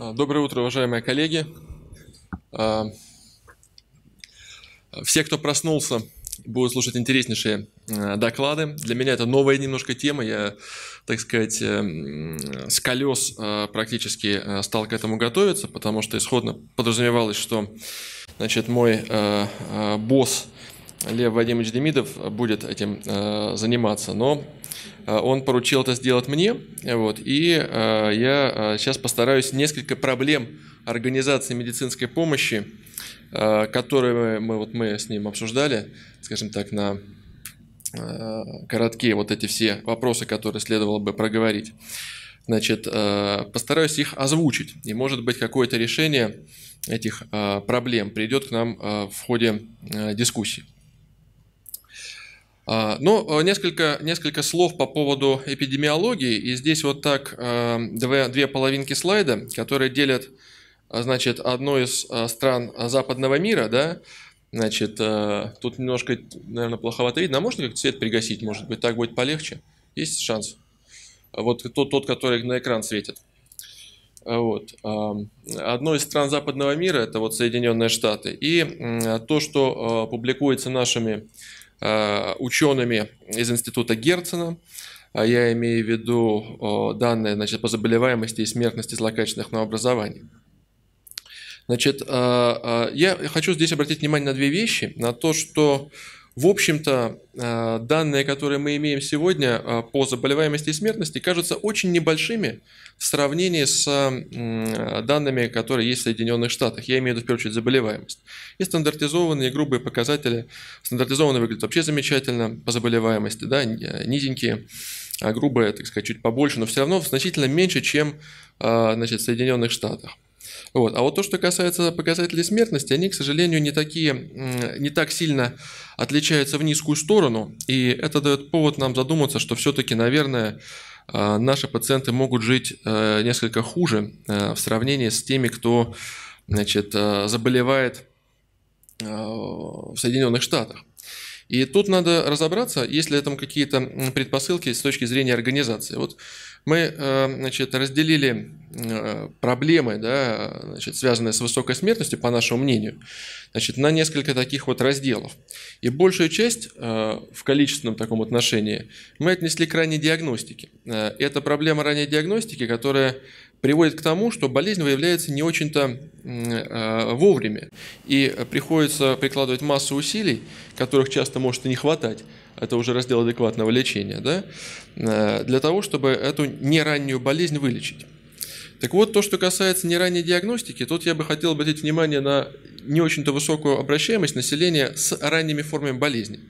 А, доброе утро, уважаемые коллеги. А, все, кто проснулся, будут слушать интереснейшие э, доклады. Для меня это новая немножко тема. Я, так сказать, эм, с колес э, практически э, стал к этому готовиться, потому что исходно подразумевалось, что значит, мой босс Лев Вадимович Демидов будет этим заниматься. Но Э, он поручил это сделать мне, э, вот, и э, я сейчас постараюсь несколько проблем организации медицинской помощи, которые мы, вот мы с ним обсуждали, скажем так, на короткие вот эти все вопросы, которые следовало бы проговорить. Значит, постараюсь их озвучить, и может быть какое-то решение этих проблем придет к нам в ходе дискуссии. А, Но ну, а, несколько, несколько слов по поводу эпидемиологии. И здесь вот так а, две, две половинки слайда, которые делят значит, одну из стран западного мира, да, Значит, тут немножко, наверное, плоховато видно. А можно как то свет пригасить, может быть, так будет полегче? Есть шанс? Вот тот, тот который на экран светит. Вот. Одной из стран западного мира, это вот Соединенные Штаты. И то, что публикуется нашими Э, учеными из института Герцена. А я имею в виду данные значит, по заболеваемости и смертности злокачественных новообразований. Значит, э, э, я хочу здесь обратить внимание на две вещи. На то, что в общем-то, э, данные, которые мы имеем сегодня э, по заболеваемости и смертности, кажутся очень небольшими в сравнении с э, данными, которые есть в Соединенных Штатах. Я имею в виду, в первую очередь, заболеваемость. И стандартизованные грубые показатели. Стандартизованные выглядят вообще замечательно по заболеваемости, да, низенькие, а грубые, так сказать, чуть побольше, но все равно значительно меньше, чем значит, в Соединенных Штатах. Вот. А вот то, что касается показателей смертности, они, к сожалению, не, такие, не так сильно отличаются в низкую сторону, и это дает повод нам задуматься, что все-таки, наверное, э, наши пациенты могут жить э, несколько хуже э, в сравнении с теми, кто значит, заболевает в Соединенных Штатах. И тут надо разобраться, есть ли там какие-то предпосылки с точки зрения организации. Вот мы э, значит, разделили э, проблемы, да, значит, связанные с высокой смертностью, по нашему мнению, значит, на несколько таких вот разделов. И большую часть э, в количественном таком отношении мы отнесли к ранней диагностике. Это проблема ранней диагностики, которая приводит к тому, что болезнь выявляется не очень-то э, вовремя. И приходится прикладывать массу усилий, которых часто может и не хватать, это уже раздел адекватного лечения, да, э, для того, чтобы эту нераннюю болезнь вылечить. Так вот, то, что касается неранней диагностики, тут я бы хотел обратить внимание на не очень-то высокую обращаемость населения с ранними формами болезни.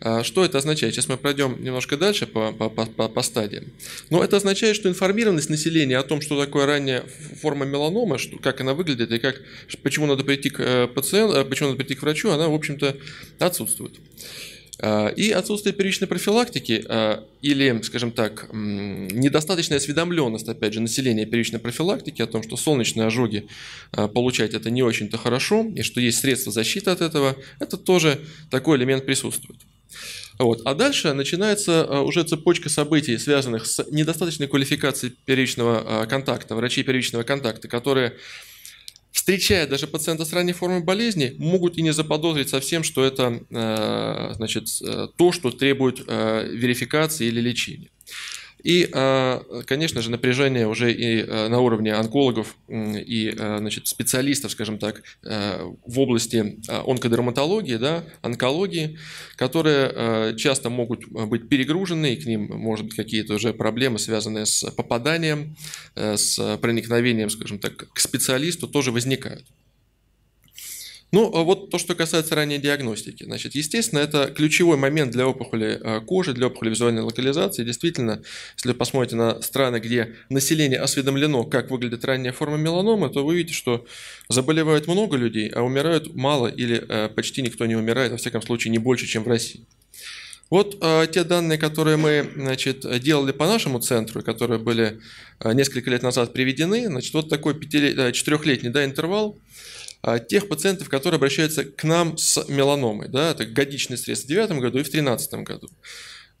А, что это означает? Сейчас мы пройдем немножко дальше по, по, по, по стадиям. Но это означает, что информированность населения о том, что такое ранняя форма меланомы, что, как она выглядит и как, почему надо прийти к э, пациенту, э, почему надо прийти к врачу, она, в общем-то, отсутствует. А, и отсутствие первичной профилактики а, или, скажем так, недостаточная осведомленность, опять же, населения первичной профилактики о том, что солнечные ожоги а, получать это не очень-то хорошо, и что есть средства защиты от этого, это тоже такой элемент присутствует. Вот. А дальше начинается уже цепочка событий, связанных с недостаточной квалификацией первичного контакта, врачей первичного контакта, которые встречая даже пациента с ранней формой болезни, могут и не заподозрить совсем, что это э, значит, э, то, что требует э, верификации или лечения. И, э, конечно же, напряжение уже и э, на уровне онкологов и э, значит, специалистов, скажем так, в области онкодерматологии, да, онкологии, которые часто могут быть перегружены, и к ним может быть какие-то уже проблемы, связанные с попаданием, с проникновением, скажем так, к специалисту тоже возникают. Ну, а вот то, что касается ранней диагностики. Значит, естественно, это ключевой момент для опухоли э, кожи, для опухоли визуальной локализации. Действительно, если вы посмотрите на страны, где население осведомлено, как выглядит ранняя форма меланомы, то вы видите, что заболевают много людей, а умирают мало или э, почти никто не умирает, во всяком случае, не больше, чем в России. Вот э, те данные, которые мы значит, делали по нашему центру, которые были э, несколько лет назад приведены, значит, вот такой э, четырехлетний да, интервал а, тех пациентов, которые обращаются к нам с меланомой. Да, это годичный срез в 2009 году и в 2013 году.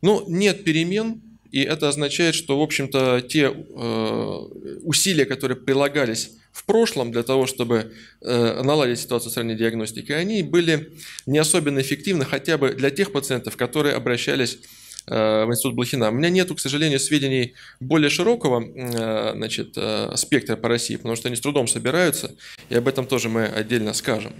Но ну, нет перемен, и это означает, что, в общем-то, те э, усилия, которые прилагались в прошлом для того, чтобы э, наладить ситуацию с ранней диагностикой, они были не особенно эффективны хотя бы для тех пациентов, которые обращались Э, в Институт Блохина. У меня нету, к сожалению, сведений более широкого э, значит, э, спектра по России, потому что они с трудом собираются, и об этом тоже мы отдельно скажем.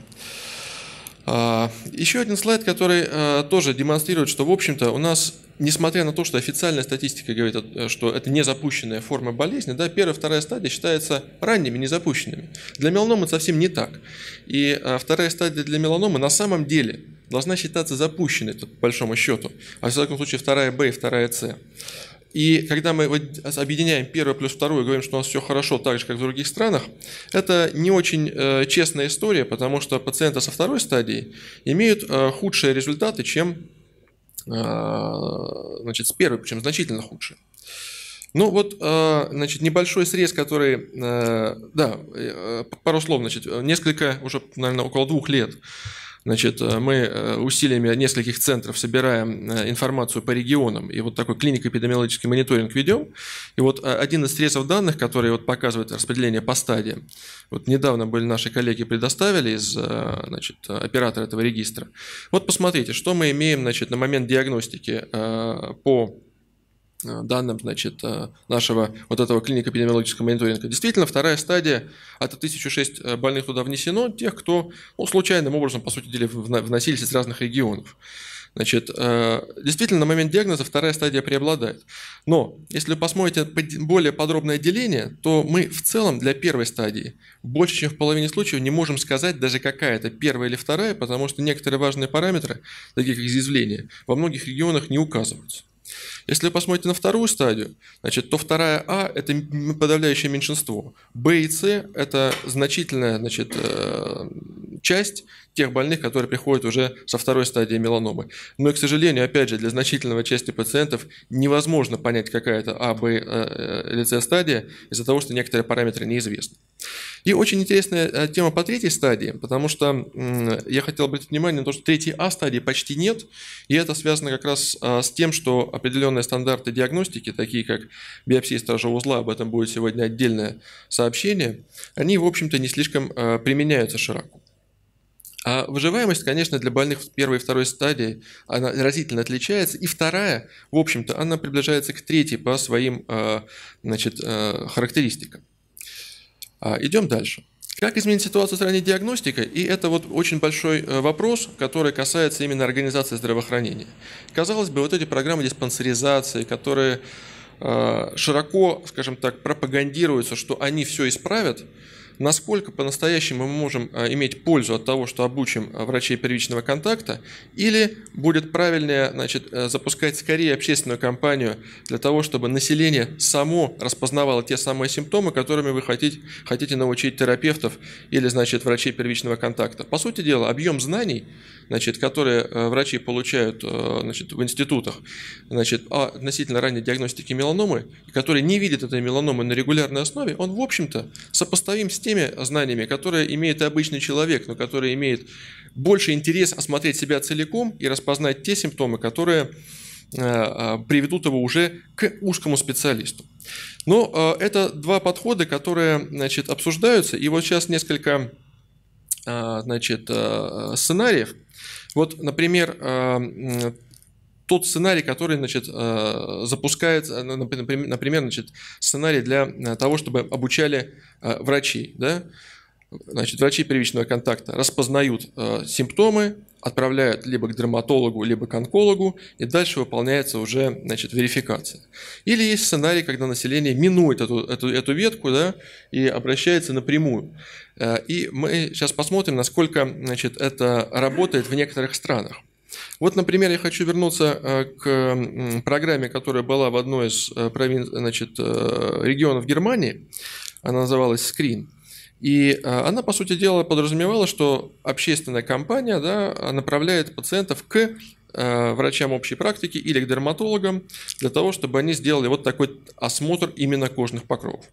А, еще один слайд, который а, тоже демонстрирует, что, в общем-то, у нас, несмотря на то, что официальная статистика говорит, что это не запущенная форма болезни, да, первая и вторая стадия считаются ранними, незапущенными. Для меланомы совсем не так. И а, вторая стадия для меланомы на самом деле должна считаться запущенной, по большому счету. А в таком случае, вторая Б и вторая С. И когда мы объединяем первое плюс второе, говорим, что у нас все хорошо, так же, как в других странах, это не очень э, честная история, потому что пациенты со второй стадии имеют э, худшие результаты, чем э, значит, с первой, причем значительно худшие. Ну вот, э, значит, небольшой срез, который, э, да, э, пару слов, значит, несколько, уже, наверное, около двух лет Значит, э, мы э, усилиями нескольких центров собираем э, информацию по регионам и вот такой клинико-эпидемиологический мониторинг ведем. И вот один из средств данных, который вот показывает распределение по стадиям, вот недавно были наши коллеги предоставили из значит, оператора этого регистра. Вот посмотрите, что мы имеем значит, на момент диагностики по Э, данным, значит, э, нашего вот этого клиника эпидемиологического мониторинга. Действительно, вторая стадия, это 1006 больных туда внесено, тех, кто ну, случайным образом, по сути дела, вносились из разных регионов. Значит, э, действительно, на момент диагноза вторая стадия преобладает. Но если вы посмотрите более подробное деление, то мы в целом для первой стадии больше, чем в половине случаев не можем сказать даже какая это первая или вторая, потому что некоторые важные параметры, такие как изъязвление, во многих регионах не указываются. Если вы посмотрите на вторую стадию, значит, то вторая А – это подавляющее меньшинство. Б и С – это значительная значит, э, часть тех больных, которые приходят уже со второй стадии меланомы. Но, к сожалению, опять же, для значительного части пациентов невозможно понять, какая это А, Б э, э, или С стадия из-за того, что некоторые параметры неизвестны. И очень интересная э, тема по третьей стадии, потому что я хотел обратить внимание на то, что третьей А стадии почти нет, и это связано как раз а, с тем, что определенные стандарты диагностики, такие как биопсия стражевого узла, об этом будет сегодня отдельное сообщение, они, в общем-то, не слишком э, применяются широко. А выживаемость, конечно, для больных первой и второй стадии, она разительно отличается. И вторая, в общем-то, она приближается к третьей по своим э, значит, характеристикам. А, идем дальше. Как изменить ситуацию в стране диагностика? И это вот очень большой э, вопрос, который касается именно организации здравоохранения. Казалось бы, вот эти программы диспансеризации, которые э, широко, скажем так, пропагандируются, что они все исправят, насколько по-настоящему мы можем э, иметь пользу от того, что обучим э, врачей первичного контакта, или будет правильнее значит, э, запускать скорее общественную кампанию для того, чтобы население само распознавало те самые симптомы, которыми вы хотите, хотите научить терапевтов или значит, врачей первичного контакта. По сути дела, объем знаний, значит, которые врачи получают значит, в институтах значит, а относительно ранней диагностики меланомы, которые не видят этой меланомы на регулярной основе, он, в общем-то, сопоставим с теми знаниями, которые имеет обычный человек, но которые имеет больше интерес осмотреть себя целиком и распознать те симптомы, которые э, э, приведут его уже к узкому специалисту. Но э, это два подхода, которые значит, обсуждаются. И вот сейчас несколько значит, сценариев. Вот, например, тот сценарий, который значит, э, запускает, э, например, значит, сценарий для э, того, чтобы обучали врачи. Да? Значит, врачи первичного контакта распознают симптомы, отправляют либо к дерматологу, либо к онкологу, и дальше выполняется уже значит, верификация. Или есть сценарий, когда население минует эту, эту, эту ветку да, и обращается напрямую. И мы сейчас посмотрим, насколько значит, это работает в некоторых странах. Вот, например, я хочу вернуться э, к программе, которая была в одной из э, провин... значит, э, регионов Германии. Она называлась Screen, И она, по сути дела, подразумевала, что общественная компания да, направляет пациентов к врачам общей практики или к дерматологам для того, чтобы они сделали вот такой осмотр именно кожных покровов.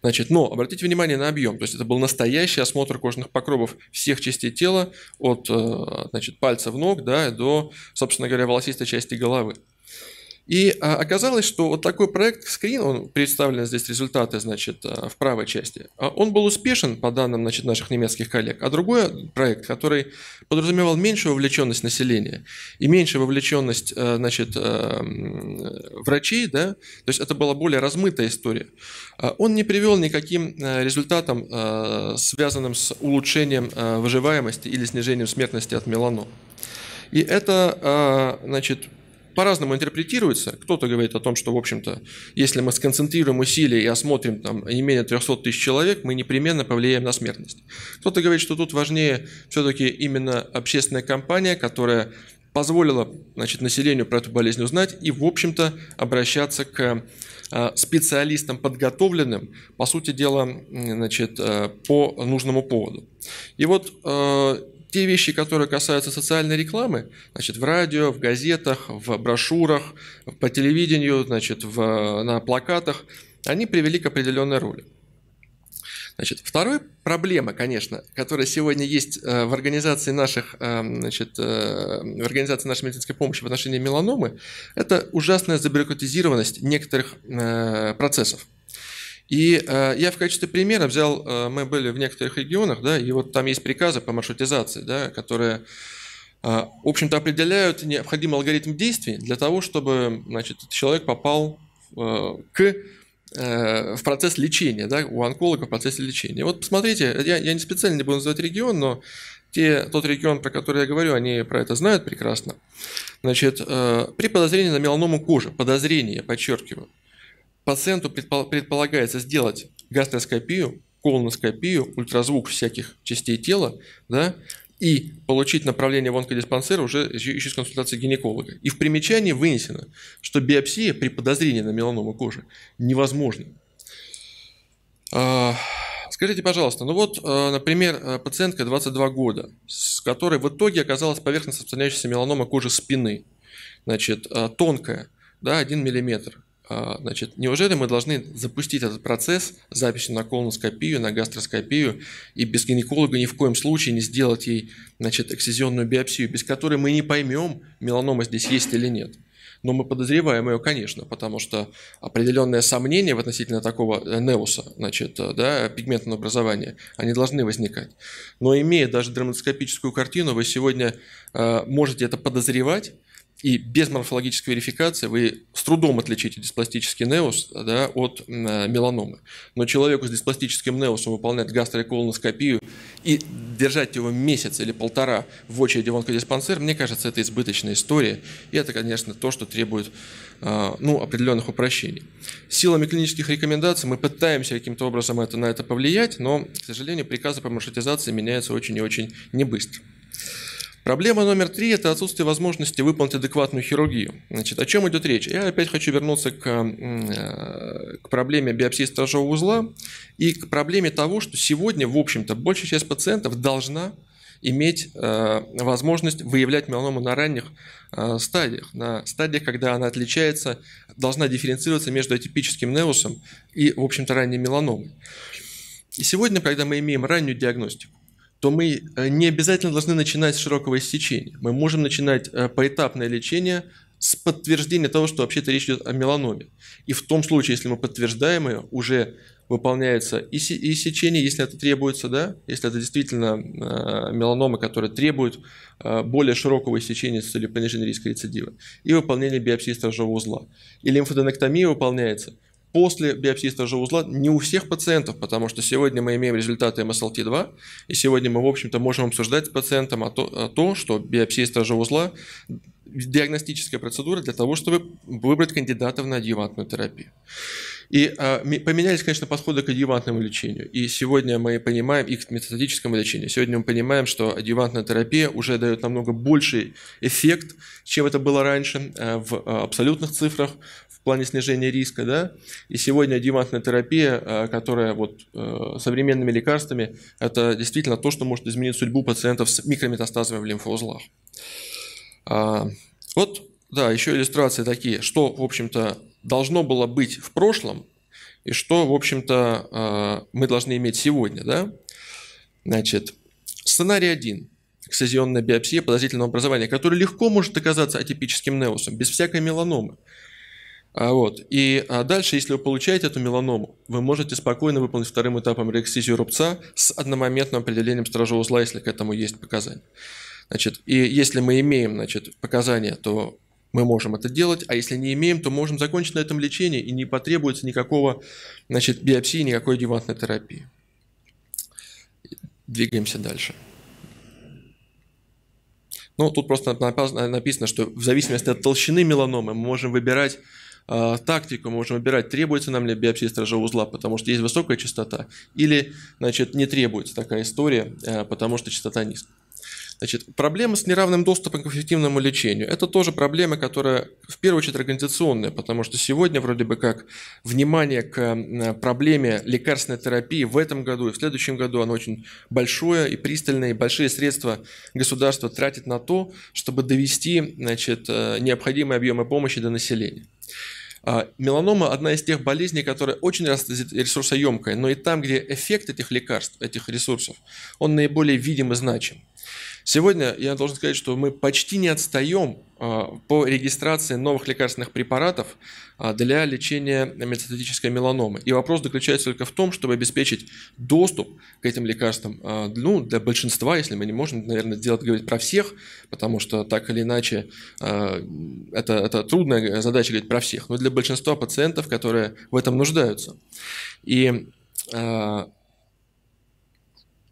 Значит, но обратите внимание на объем. То есть это был настоящий осмотр кожных покровов всех частей тела, от э, значит, пальцев ног да, до, собственно говоря, волосистой части головы. И а, оказалось, что вот такой проект Screen, он представлен здесь результаты, значит, э, в правой части, а, он был успешен, по данным, значит, наших немецких коллег. А другой проект, который подразумевал меньшую вовлеченность населения и меньшую вовлеченность, э, значит, э, врачей, да, то есть это была более размытая история, он не привел никаким результатам, связанным с улучшением выживаемости или снижением смертности от меланом. И это, значит, по-разному интерпретируется. Кто-то говорит о том, что, в общем-то, если мы сконцентрируем усилия и осмотрим там не менее 300 тысяч человек, мы непременно повлияем на смертность. Кто-то говорит, что тут важнее все-таки именно общественная кампания, которая позволила значит, населению про эту болезнь узнать и, в общем-то, обращаться к а, специалистам подготовленным, по сути дела, значит, э, по нужному поводу. И вот э, те вещи, которые касаются социальной рекламы, значит, в радио, в газетах, в брошюрах, по телевидению, значит, в, на плакатах, они привели к определенной роли. Значит, вторая проблема, конечно, которая сегодня есть э, в организации наших, э, значит, э, в организации нашей медицинской помощи в отношении меланомы, это ужасная забюрократизированность некоторых процессов. И э, я в качестве примера взял, э, мы были в некоторых регионах, да, и вот там есть приказы по маршрутизации, да, которые, э, в общем-то, определяют необходимый алгоритм действий для того, чтобы, значит, человек попал э, к э, в процесс лечения, да, у онколога в процессе лечения. Вот посмотрите, я, я не специально не буду называть регион, но те, тот регион, про который я говорю, они про это знают прекрасно. Значит, э, при подозрении на меланому кожи, подозрение, подчеркиваю, Пациенту предполагается сделать гастроскопию, колоноскопию, ультразвук всяких частей тела, да, и получить направление в онкодиспансер уже еще с консультации гинеколога. И в примечании вынесено, что биопсия при подозрении на меланому кожи невозможна. А, скажите, пожалуйста, ну вот, а, например, а, пациентка 22 года, с которой в итоге оказалась поверхностно распространяющаяся меланома кожи спины, значит, тонкая, да, 1 миллиметр. А, значит, неужели мы должны запустить этот процесс записи на колоноскопию, на гастроскопию и без гинеколога ни в коем случае не сделать ей значит, эксцизионную биопсию, без которой мы не поймем, меланома здесь есть или нет? Но мы подозреваем ее, конечно, потому что определенные сомнения в относительно такого э, неуса, значит, э, да, пигментного образования, они должны возникать. Но имея даже драматоскопическую картину, вы сегодня э, можете это подозревать, и без морфологической верификации вы с трудом отличите диспластический неус да, от э, меланомы. Но человеку с диспластическим неусом выполнять гастроколоноскопию и держать его месяц или полтора в очереди в онкодиспансер, мне кажется, это избыточная история. И это, конечно, то, что требует а, ну, определенных упрощений. Силами клинических рекомендаций мы пытаемся каким-то образом это, на это повлиять, но, к сожалению, приказы по маршрутизации меняются очень и очень небыстро. Проблема номер три – это отсутствие возможности выполнить адекватную хирургию. Значит, о чем идет речь? Я опять хочу вернуться к, э, к проблеме биопсии стражевого узла и к проблеме того, что сегодня, в общем-то, большая часть пациентов должна иметь э, возможность выявлять меланому на ранних э, стадиях, на стадиях, когда она отличается, должна дифференцироваться между атипическим неусом и, в общем-то, ранней меланомой. И сегодня, когда мы имеем раннюю диагностику, то мы э, не обязательно должны начинать с широкого истечения. Мы можем начинать э, поэтапное лечение с подтверждения того, что вообще-то речь идет о меланоме. И в том случае, если мы подтверждаем ее, уже выполняется и, и если это требуется, да, если это действительно э, меланома, которая требует более широкого сечения с целью понижения риска рецидива, и выполнение биопсии стражевого узла. И лимфоденектомия выполняется – после биопсии стажевого узла не у всех пациентов, потому что сегодня мы имеем результаты МСЛТ-2, и сегодня мы, в общем-то, можем обсуждать с пациентом о то, о то что биопсия стажевого узла – диагностическая процедура для того, чтобы выбрать кандидатов на адъювантную терапию. И э, поменялись, конечно, подходы к адъювантному лечению. И сегодня мы понимаем, и к методическому лечению, сегодня мы понимаем, что адъювантная терапия уже дает намного больший эффект, чем это было раньше э, в а, абсолютных цифрах, в плане снижения риска, да, и сегодня адъювантная терапия, э, которая вот э, современными лекарствами, это действительно то, что может изменить судьбу пациентов с микрометастазами в лимфоузлах. А, вот, да, еще иллюстрации такие, что, в общем-то, должно было быть в прошлом, и что, в общем-то, э, мы должны иметь сегодня, да. Значит, сценарий один: эксцезионная биопсия подозрительного образования, который легко может оказаться атипическим неусом, без всякой меланомы. А, вот. И а, дальше, если вы получаете эту меланому, вы можете спокойно выполнить вторым этапом реэксизию рубца с одномоментным определением стражевого узла, если к этому есть показания. Значит, и если мы имеем значит, показания, то мы можем это делать, а если не имеем, то можем закончить на этом лечении и не потребуется никакого значит, биопсии, никакой дивантной терапии. Двигаемся дальше. Ну, тут просто написано, что в зависимости от толщины меланомы мы можем выбирать а, тактику мы можем выбирать, требуется нам ли биопсия стражевого узла, потому что есть высокая частота, или значит, не требуется такая история, э, потому что частота низкая. Значит, проблема с неравным доступом к эффективному лечению – это тоже проблема, которая в первую очередь организационная, потому что сегодня вроде бы как внимание к проблеме лекарственной терапии в этом году и в следующем году, оно очень большое и пристальное, и большие средства государства тратит на то, чтобы довести значит, э, необходимые объемы помощи до населения. А, меланома – одна из тех болезней, которая очень ресурсоемкая, но и там, где эффект этих лекарств, этих ресурсов, он наиболее видим и значим. Сегодня я должен сказать, что мы почти не отстаем а, по регистрации новых лекарственных препаратов а, для лечения метастатической меланомы. И вопрос заключается только в том, чтобы обеспечить доступ к этим лекарствам а, ну, для большинства, если мы не можем, наверное, сделать говорить про всех, потому что так или иначе это, это трудная задача говорить про всех, но для большинства пациентов, которые в этом нуждаются. И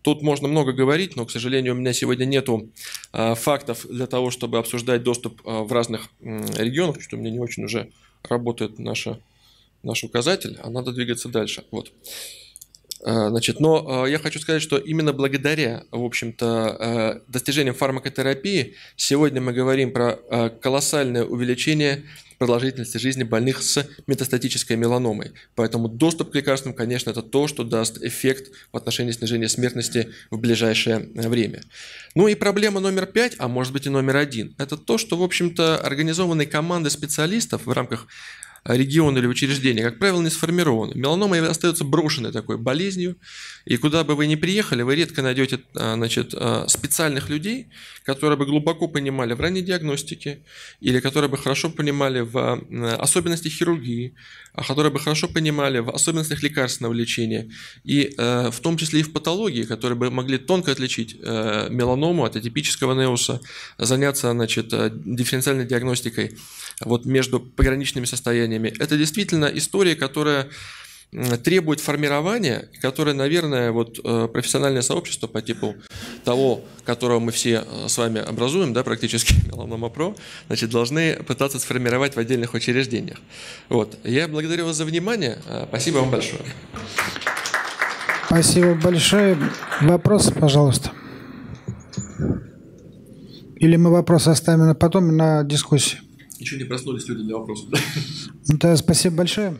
Тут можно много говорить, но, к сожалению, у меня сегодня нету а, фактов для того, чтобы обсуждать доступ а, в разных регионах, что у меня не очень уже работает наша, наш указатель, а надо двигаться дальше. Вот. Э, значит, но э, я хочу сказать, что именно благодаря, в общем-то, э, достижениям фармакотерапии сегодня мы говорим про колоссальное увеличение продолжительности жизни больных с метастатической меланомой. Поэтому доступ к лекарствам, конечно, это то, что даст эффект в отношении снижения смертности в ближайшее время. Ну и проблема номер пять, а может быть и номер один, это то, что, в общем-то, организованные команды специалистов в рамках регион или учреждение, как правило, не сформированы. Меланома остается брошенной такой болезнью, и куда бы вы ни приехали, вы редко найдете а, значит, а, специальных людей, которые бы глубоко понимали в ранней диагностике, или которые бы хорошо понимали в а, особенностях хирургии, которые бы хорошо понимали в особенностях лекарственного лечения, и э, в том числе и в патологии, которые бы могли тонко отличить э, меланому от атипического неуса, заняться значит, э, дифференциальной диагностикой вот, между пограничными состояниями исследованиями. Это действительно история, которая требует формирования, которое, наверное, вот э, профессиональное сообщество по типу того, которого мы все э, с вами образуем, да, практически меланома про, значит, должны пытаться сформировать в отдельных учреждениях. Вот. Я благодарю вас за внимание. Э, спасибо вам большое. Спасибо большое. Вопросы, пожалуйста. Или мы вопросы оставим на потом на дискуссию. Еще не проснулись люди для вопросов. Да, ну, спасибо большое.